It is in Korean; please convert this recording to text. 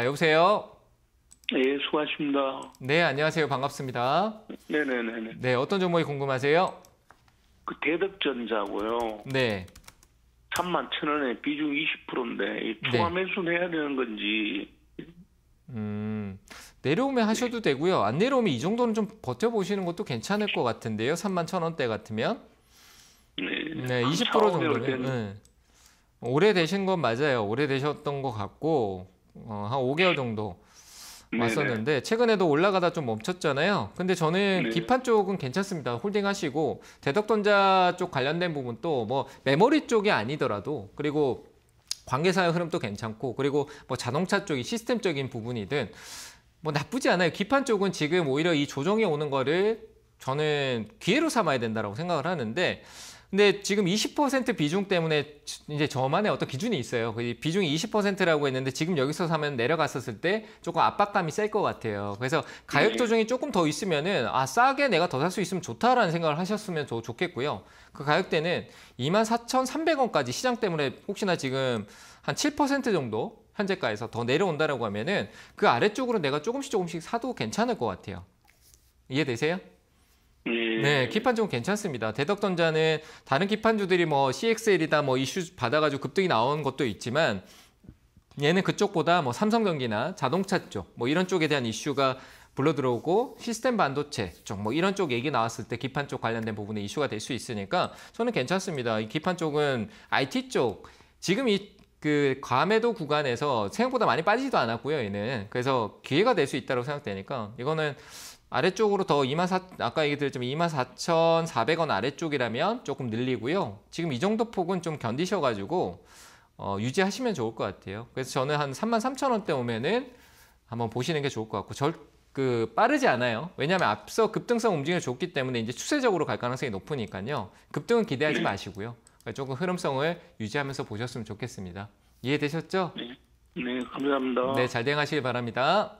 아, 여보세요. 예, 수고하십니다. 네, 안녕하세요. 반갑습니다. 네네네. 네, 네, 네, 어떤 종목이 궁금하세요? 그 대덕전자고요. 네. 3만 천 원에 비중 20%인데 추가 네. 매수 해야 되는 건지. 음, 내려오면 하셔도 네. 되고요. 안 내려오면 이 정도는 좀 버텨보시는 것도 괜찮을 것 같은데요. 3만 천 원대 같으면. 네. 네, 20%정도는 네. 오래되신 건 맞아요. 오래되셨던 것 같고 어, 한 5개월 정도 왔었는데 네네. 최근에도 올라가다 좀 멈췄잖아요. 근데 저는 네 기판 쪽은 괜찮습니다. 홀딩 하시고 대덕전자 쪽 관련된 부분 또 뭐 메모리 쪽이 아니더라도 그리고 관계사의 흐름도 괜찮고 그리고 뭐 자동차 쪽이 시스템적인 부분이든 뭐 나쁘지 않아요. 기판 쪽은 지금 오히려 이 조정이 오는 거를 저는 기회로 삼아야 된다라고 생각을 하는데 근데 지금 20% 비중 때문에 이제 저만의 어떤 기준이 있어요. 그 비중이 20%라고 했는데 지금 여기서 사면 내려갔었을 때 조금 압박감이 셀 것 같아요. 그래서 가격 네. 조정이 조금 더 있으면은 아 싸게 내가 더 살 수 있으면 좋다라는 생각을 하셨으면 더 좋겠고요. 그 가격대는 24,300원까지 시장 때문에 혹시나 지금 한 7% 정도 현재가에서 더 내려온다라고 하면은 그 아래쪽으로 내가 조금씩 조금씩 사도 괜찮을 것 같아요. 이해되세요? 음. 네, 기판 좀 괜찮습니다. 대덕전자는 다른 기판주들이 뭐 CXL이다 뭐 이슈 받아가지고 급등이 나온 것도 있지만 얘는 그쪽보다 뭐 삼성전기나 자동차 쪽 뭐 이런 쪽에 대한 이슈가 불러 들어오고 시스템 반도체 쪽 뭐 이런 쪽 얘기 나왔을 때 기판 쪽 관련된 부분에 이슈가 될 수 있으니까 저는 괜찮습니다. 이 기판 쪽은 IT 쪽 지금 이 그 과매도 구간에서 생각보다 많이 빠지지도 않았고요, 얘는. 그래서 기회가 될 수 있다고 생각되니까 이거는 아래쪽으로 더 24, 아까 얘기드렸지만 24,400원 아래쪽이라면 조금 늘리고요. 지금 이 정도 폭은 좀 견디셔가지고 어, 유지하시면 좋을 것 같아요. 그래서 저는 한 33,000원대 오면은 한번 보시는 게 좋을 것 같고 절, 그 빠르지 않아요. 왜냐하면 앞서 급등성 움직임이좋기 때문에 이제 추세적으로 갈 가능성이 높으니까요. 급등은 기대하지 마시고요. 그러니까 조금 흐름성을 유지하면서 보셨으면 좋겠습니다. 이해되셨죠? 네, 네 감사합니다. 네, 잘 대응하시길 바랍니다.